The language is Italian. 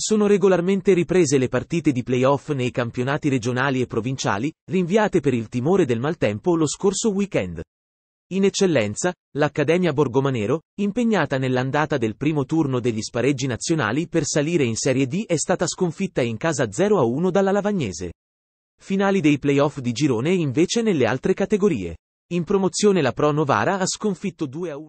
Sono regolarmente riprese le partite di playoff nei campionati regionali e provinciali, rinviate per il timore del maltempo lo scorso weekend. In eccellenza, l'Accademia Borgomanero, impegnata nell'andata del primo turno degli spareggi nazionali per salire in Serie D è stata sconfitta in casa 0-1 dalla Lavagnese. Finali dei playoff di girone invece nelle altre categorie. In promozione la Pro Novara ha sconfitto 2-1.